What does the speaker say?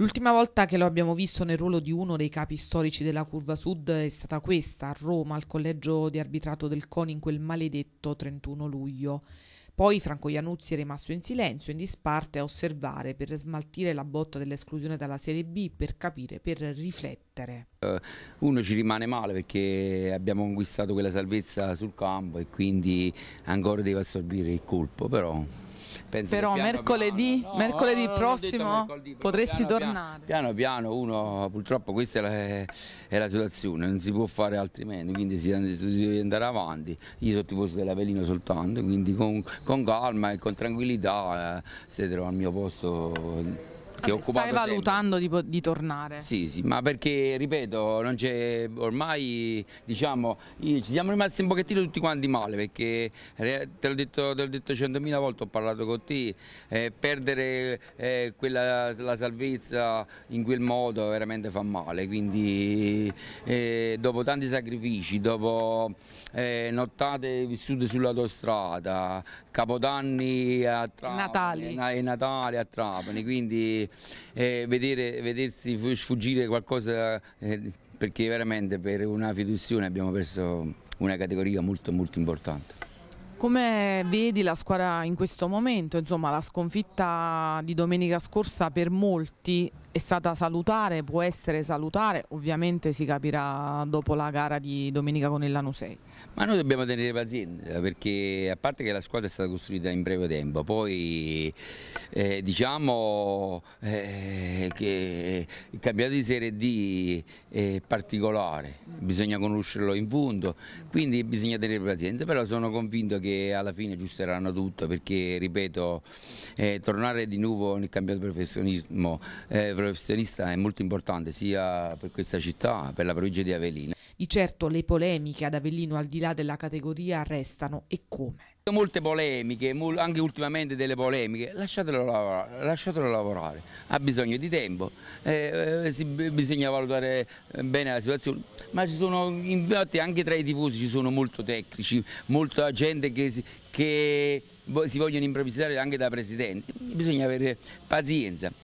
L'ultima volta che lo abbiamo visto nel ruolo di uno dei capi storici della Curva Sud è stata questa, a Roma, al collegio di arbitrato del CONI in quel maledetto 31 luglio. Poi Franco Iannuzzi è rimasto in silenzio, in disparte, a osservare per smaltire la botta dell'esclusione dalla Serie B, per capire, per riflettere. Eh, uno ci rimane male perché abbiamo conquistato quella salvezza sul campo e quindi ancora deve assorbire il colpo, però Penso Però piano mercoledì, piano, no, mercoledì prossimo mercoledì, potresti piano, tornare. Piano piano uno, purtroppo questa è la, è la, situazione, non si può fare altrimenti, quindi si, si deve andare avanti. Io sono tifoso dell'Avelino soltanto, quindi con, con calma e con tranquillità eh, siederò al mio posto che Vabbè, Stai valutando di, di, tornare? Sì, sì, ma perché, ripeto, non c'è ormai, diciamo, ci siamo rimasti un pochettino tutti quanti male, perché te l'ho detto, detto 100.000 volte, ho parlato con te, eh, perdere eh, quella, la salvezza in quel modo veramente fa male, quindi eh, dopo tanti sacrifici, dopo eh, nottate vissute sull'autostrada, capodanni a Trapani, Natali. e Natale a Trapani, quindi eh, vedere, vedersi sfuggire qualcosa eh, perché veramente per una fiduzione abbiamo perso una categoria molto molto importante. Come vedi la squadra in questo momento? Insomma, la sconfitta di domenica scorsa per molti è stata salutare, può essere salutare, ovviamente si capirà dopo la gara di domenica con il Lanusei. Ma noi dobbiamo tenere pazienza perché a parte che la squadra è stata costruita in breve tempo, poi eh, diciamo eh, che il campionato di Serie D è particolare, bisogna conoscerlo in fondo, quindi bisogna tenere pazienza, però sono convinto che che alla fine giusteranno tutto perché ripeto eh, tornare di nuovo nel cambiato professionismo eh, professionista è molto importante sia per questa città per la provincia di Avellino. Di certo le polemiche ad Avellino al di là della categoria restano e come. Molte polemiche, anche ultimamente delle polemiche, lasciatelo lavorare, lasciatelo lavorare. ha bisogno di tempo, eh, eh si, bisogna valutare eh, bene la situazione, ma ci sono infatti anche tra i tifosi ci sono molto tecnici, molta gente che si, che si vogliono improvvisare anche da presidente, bisogna avere pazienza,